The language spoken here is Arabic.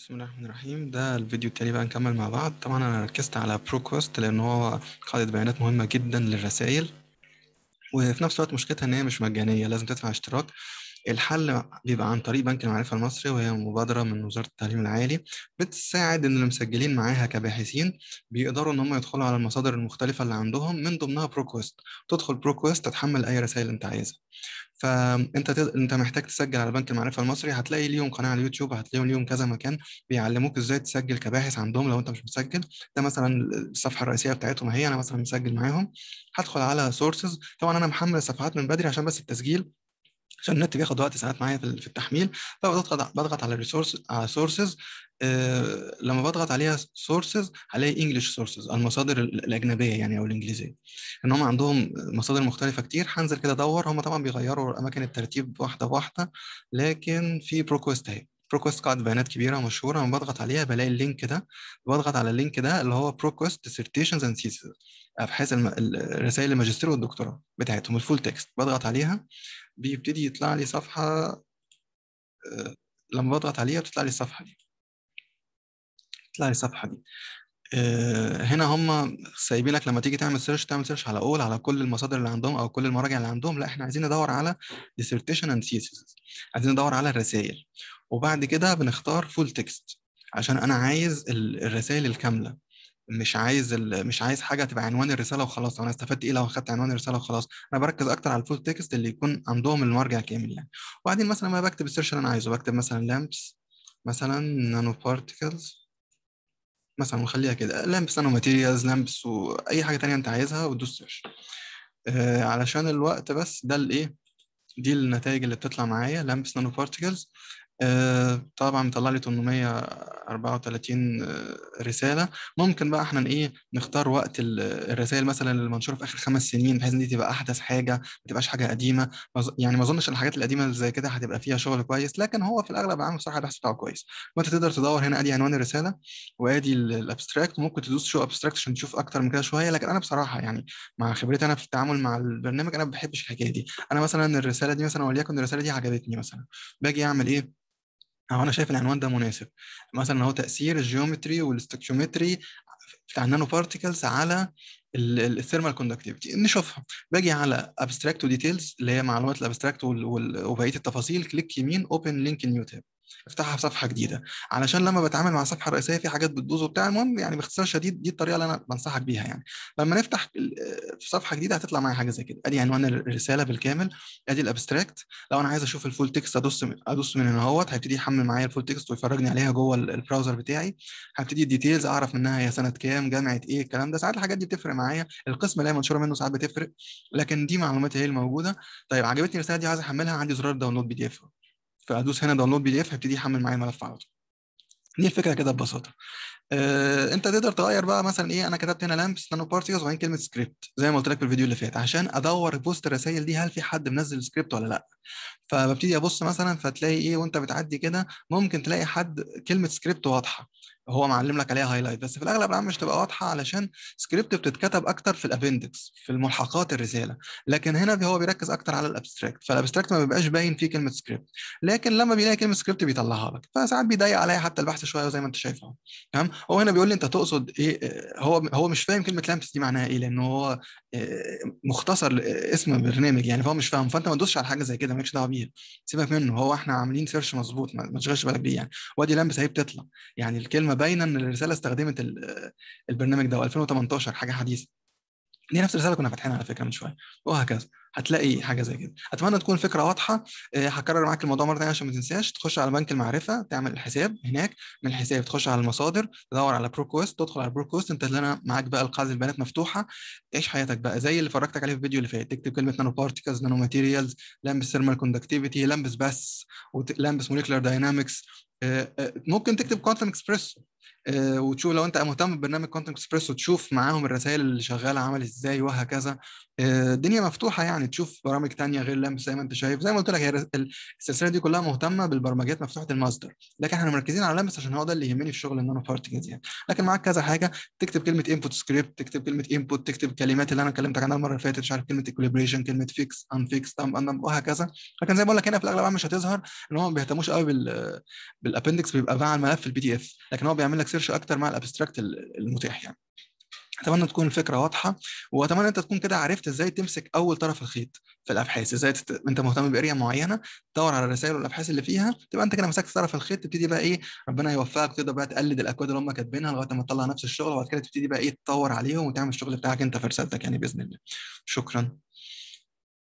بسم الله الرحمن الرحيم ده الفيديو التاني بقى نكمل مع بعض طبعا انا ركزت على بروكوست لان هو قاعدة بيانات مهمة جدا للرسائل وفي نفس الوقت مشكلتها ان هي مش مجانية لازم تدفع اشتراك الحل بيبقى عن طريق بنك المعرفة المصري وهي مبادرة من وزارة التعليم العالي بتساعد إن المسجلين معاها كباحثين بيقدروا إن هم يدخلوا على المصادر المختلفة اللي عندهم من ضمنها بروكويست تدخل بروكويست تتحمل أي رسائل أنت عايزها فانت تد... انت محتاج تسجل على بنك المعرفه المصري هتلاقي ليهم قناه على اليوتيوب هتلاقيهم ليهم كذا مكان بيعلموك ازاي تسجل كباحث عندهم لو انت مش مسجل ده مثلا الصفحه الرئيسيه بتاعتهم هي انا مثلا مسجل معاهم هدخل على سورسز طبعا انا محمل الصفحات من بدري عشان بس التسجيل عشان النت بياخد وقت ساعات معايا في التحميل فبضغط بضغط على الريسورس على سورسز آه، لما بضغط عليها سورسز هلاقي انجلش سورسز المصادر الاجنبيه يعني او الانجليزيه ان هم عندهم مصادر مختلفه كتير هنزل كده ادور هم طبعا بيغيروا اماكن الترتيب واحده بواحده لكن في بروكوست اهي بروكوست قاعدة بيانات كبيرة مشهورة لما بضغط عليها بلاقي اللينك ده بضغط على اللينك ده اللي هو بروكوست ديسرتيشنز اند ثيسز ابحاث الم... الماجستير والدكتوراه بتاعتهم الفول تكست بضغط عليها بيبتدي يطلع لي صفحة آه، لما بضغط عليها بتطلع لي الصفحة دي بتطلع لي الصفحة دي آه، هنا هم سايبين لك لما تيجي تعمل سيرش تعمل سيرش على اول على كل المصادر اللي عندهم او كل المراجع اللي عندهم لا احنا عايزين ندور على dissertation and thesis عايزين ندور على الرسائل وبعد كده بنختار فول تكست عشان انا عايز الرسائل الكامله مش عايز ال... مش عايز حاجه تبقى عنوان الرساله وخلاص انا استفدت ايه لو خدت عنوان الرساله وخلاص انا بركز اكتر على الفول تكست اللي يكون عندهم المرجع كامل يعني وبعدين مثلا ما بكتب السيرش اللي انا عايزه بكتب مثلا لامبس مثلا نانو بارتيكلز مثلا نخليها كده لامبس نانو ماتيريالز لامبس واي حاجه ثانيه انت عايزها وتدوس سيرش آه علشان الوقت بس ده الايه دي النتائج اللي بتطلع معايا لامبس نانو بارتيكلز آه طبعا مطلع لي 800 34 آه، رساله ممكن بقى احنا ايه نختار وقت الرسائل مثلا اللي منشوره في اخر خمس سنين بحيث ان دي تبقى احدث حاجه ما تبقاش حاجه قديمه يعني ما اظنش الحاجات القديمه اللي زي كده هتبقى فيها شغل كويس لكن هو في الاغلب عامل بصراحه البحث بتاعه كويس وانت تقدر تدور هنا ادي عنوان الرساله وادي الابستراكت ممكن تدوس شو ابستراكت عشان تشوف اكتر من كده شويه لكن انا بصراحه يعني مع خبرتي انا في التعامل مع البرنامج انا ما بحبش الحكايه دي انا مثلا الرساله دي مثلا وليكن الرساله دي عجبتني مثلا باجي اعمل ايه أو أنا شايف العنوان ده مناسب مثلا هو تأثير الجيومتري والاستكشومتري بتاع النانو بارتيكلز على الثيرمال كوندكتيفيتي نشوفها باجي على ابستراكت وديتيلز اللي هي معلومات الابستراكت وبقيه التفاصيل كليك يمين اوبن لينك نيو تاب افتحها في صفحه جديده علشان لما بتعامل مع صفحه رئيسيه في حاجات بتبوظ وبتاع المهم يعني باختصار شديد دي الطريقه اللي انا بنصحك بيها يعني لما نفتح آه، في صفحه جديده هتطلع معايا حاجه زي كده ادي عنوان الرساله بالكامل ادي الابستراكت لو انا عايز اشوف الفول تكست ادوس ادوس من هنا اهوت هيبتدي يحمل معايا الفول تكست ويفرجني عليها جوه البراوزر بتاعي هبتدي الديتيلز اعرف منها هي سنه كام جامعه ايه الكلام ده ساعات الحاجات دي بتفرق معايا القسم اللي هي منشوره منه ساعات بتفرق لكن دي معلومات هي الموجوده طيب عجبتني الرساله دي عايز احملها عندي زرار داونلود بي دي اف فهدوس هنا داونلود بي دي اف هيبتدي يحمل معايا الملف على طول دي الفكره كده ببساطه آه، انت تقدر تغير بقى مثلا ايه انا كتبت هنا لامبس نانو بارتيكلز وبعدين كلمه سكريبت زي ما قلت لك في الفيديو اللي فات عشان ادور بوست الرسائل دي هل في حد منزل سكريبت ولا لا فببتدي ابص مثلا فتلاقي ايه وانت بتعدي كده ممكن تلاقي حد كلمه سكريبت واضحه هو معلم لك عليها هايلايت بس في الاغلب العام مش تبقى واضحه علشان سكريبت بتتكتب اكتر في الابندكس في الملحقات الرساله لكن هنا هو بيركز اكتر على الابستراكت فالابستراكت ما بيبقاش باين فيه كلمه سكريبت لكن لما بيلاقي كلمه سكريبت بيطلعها لك فساعات بيضيق عليا حتى البحث شويه زي ما انت شايف اهو تمام هو هنا بيقول لي انت تقصد ايه هو هو مش فاهم كلمه لامبس دي معناها ايه لان هو آه، مختصر اسم برنامج يعني فهو مش فاهم فانت ما تدوسش على حاجه زي كده مالكش دعوه بيها سيبك منه هو احنا عاملين سيرش مظبوط ما تشغلش بالك بيه يعني وادي لامبس هي بتطلع يعني الكلمه باينه ان الرساله استخدمت البرنامج ده 2018 حاجه حديثه دي نفس الرساله كنا فاتحينها على فكره من شويه وهكذا هتلاقي حاجه زي كده اتمنى تكون الفكره واضحه آه، هكرر معاك الموضوع مره ثانيه عشان ما تنساش تخش على بنك المعرفه تعمل الحساب هناك من الحساب تخش على المصادر تدور على بروكوست تدخل على بروكوست انت لنا معاك بقى القاعده البيانات مفتوحه عيش حياتك بقى زي اللي فرجتك عليه في الفيديو اللي فات تكتب كلمه نانو بارتيكلز نانو ماتيريالز لامبس ثيرمال كوندكتيفيتي لامبس بس ولامبس موليكولار داينامكس ممكن تكتب كوانتم اكسبريسو آه، وتشوف لو انت مهتم ببرنامج كوانتم اكسبريس وتشوف معاهم الرسائل اللي شغاله عمل ازاي وهكذا آه، الدنيا مفتوحه يعني يعني تشوف برامج تانية غير لم زي ما انت شايف زي ما قلت لك هي السلسله دي كلها مهتمه بالبرمجيات مفتوحه المصدر لكن احنا مركزين على لمس عشان هو ده اللي يهمني في الشغل ان انا بارتكنز يعني لكن معاك كذا حاجه تكتب كلمه انبوت سكريبت تكتب كلمه انبوت تكتب كلمات اللي انا كلمتك عنها المره اللي فاتت مش عارف كلمه اكوليبريشن كلمه فيكس ان فيكس وهكذا لكن زي ما بقول لك هنا في الاغلب مش هتظهر ان هو ما بيهتموش قوي بال بالابندكس بيبقى مع الملف البي دي اف لكن هو بيعمل لك سيرش اكتر مع الابستراكت المتاح يعني اتمنى تكون الفكره واضحه واتمنى انت تكون كده عرفت ازاي تمسك اول طرف الخيط في الابحاث ازاي تت... انت مهتم باريا معينه تدور على الرسائل والابحاث اللي فيها تبقى انت كده مسكت طرف الخيط تبتدي بقى ايه ربنا يوفقك تقدر بقى تقلد الاكواد اللي هم كاتبينها لغايه ما تطلع نفس الشغل وبعد كده تبتدي بقى ايه تطور عليهم وتعمل الشغل بتاعك انت في رسالتك يعني باذن الله شكرا